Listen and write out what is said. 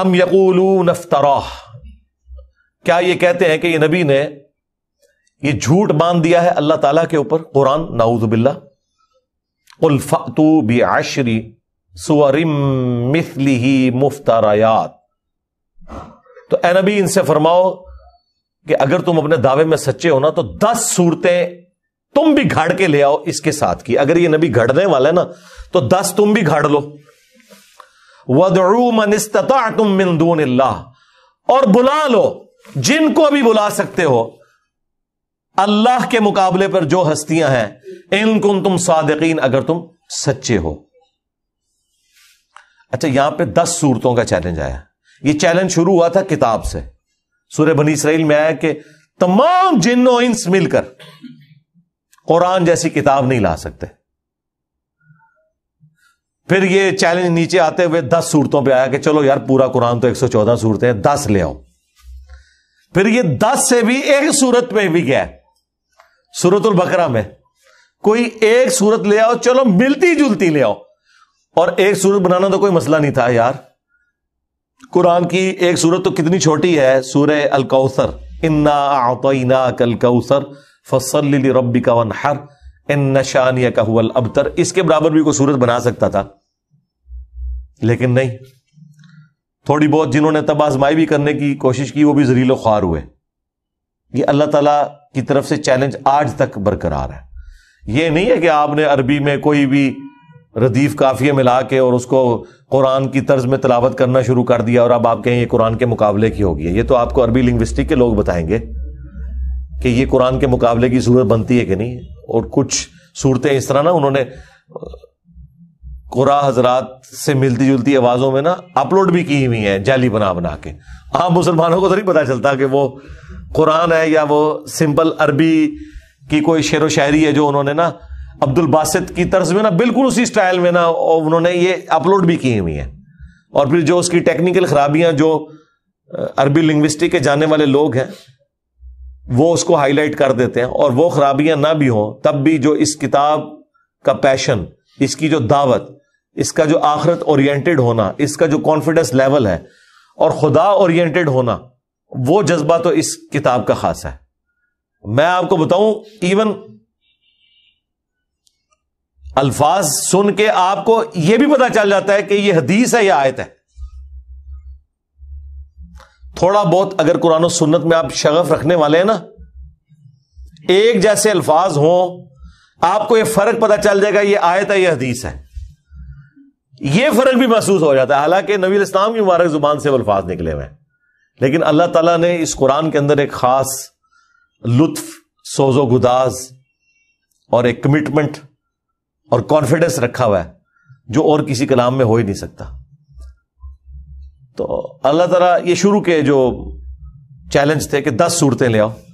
अम यकूलू नफ्तरा क्या ये कहते हैं कि ये नबी ने ये झूठ बांध दिया है अल्लाह ताला के ऊपर कुरान नाउजुबिल्ला उल्फातू बी आशरी सुअरिम मिसली ही मुफ्तारायात तो ए नबी इनसे फरमाओ कि अगर तुम अपने दावे में सच्चे हो ना तो दस सूरतें तुम भी घाड़ के ले आओ इसके साथ की अगर ये नबी घड़ने वाला है ना तो दस तुम भी घाड़ लो वदरू तुम मिंदून और बुला लो जिनको भी बुला सकते हो अल्लाह के मुकाबले पर जो हस्तियां हैं इनकुन तुम सादकिन अगर तुम सच्चे हो अच्छा यहां पे दस सूरतों का चैलेंज आया ये चैलेंज शुरू हुआ था किताब से सूर्य बनी इसराइल में आया कि तमाम जिनो इंस मिलकर कुरान जैसी किताब नहीं ला सकते फिर ये चैलेंज नीचे आते हुए दस सूरतों पे आया कि चलो यार पूरा कुरान तो एक सौ चौदह सूरत है दस ले आओ फिर ये दस से भी एक सूरत में भी गया सूरतुल बकरा में कोई एक सूरत ले आओ चलो मिलती जुलती ले आओ और एक सूरत बनाना तो कोई मसला नहीं था यार कुरान की एक सूरत तो कितनी छोटी है सूर अलकाउसर इन्ना आतोना कल फसल रबी का वन हर इन नशानिया का हुआ अबतर इसके बराबर भी कोई सूरत बना सकता था लेकिन नहीं थोड़ी बहुत जिन्होंने तबाजमाई भी करने की कोशिश की वो भी जरीलो ख्वार हुए ये अल्लाह तला की तरफ से चैलेंज आज तक बरकरार है ये नहीं है कि आपने अरबी में कोई भी रदीफ काफिया मिला के और उसको कुरान की तर्ज में तलावत करना शुरू कर दिया और अब आप कहें ये कुरान के मुकाबले की होगी ये तो आपको अरबी लिंग्विस्टिक के लोग बताएंगे कि ये कुरान के मुकाबले की सूरत बनती है कि नहीं है और कुछ सूरतें इस तरह ना उन्होंने कुरा हजरात से मिलती जुलती आवाज़ों में ना अपलोड भी की हुई हैं जाली बना बना के आप मुसलमानों को तो नहीं पता चलता कि वो कुरान है या वो सिंपल अरबी की कोई शेर व शायरी है जो उन्होंने ना अब्दुल बासित की तर्ज में ना बिल्कुल उसी स्टाइल में ना उन्होंने ये अपलोड भी की हुई हैं और फिर जो उसकी टेक्निकल खराबियां जो अरबी लिंग्विस्टिक के जाने वाले लोग हैं वो उसको हाईलाइट कर देते हैं और वो खराबियां ना भी हों तब भी जो इस किताब का पैशन इसकी जो दावत इसका जो आखरत ओरिएंटेड होना इसका जो कॉन्फिडेंस लेवल है और खुदा ओरिएंटेड होना वो जज्बा तो इस किताब का खास है मैं आपको बताऊं इवन अल्फाज सुन के आपको यह भी पता चल जाता है कि यह हदीस है या आयत है थोड़ा बहुत अगर कुरान सुन्नत में आप शगफ रखने वाले हैं ना एक जैसे अल्फाज हों आपको यह फर्क पता चल जाएगा यह आयत है यह हदीस है यह फर्क भी महसूस हो जाता है हालांकि नबी इस्लाम की मुबारक जुबान से अल्फाज निकले हुए हैं लेकिन अल्लाह तला ने इस कुरान के अंदर एक खास लुत्फ सोजो गुदाज और एक कमिटमेंट और कॉन्फिडेंस रखा हुआ है जो और किसी कलाम में हो ही नहीं सकता तो अल्लाह तला ये शुरू के जो चैलेंज थे कि दस सूरतें ले आओ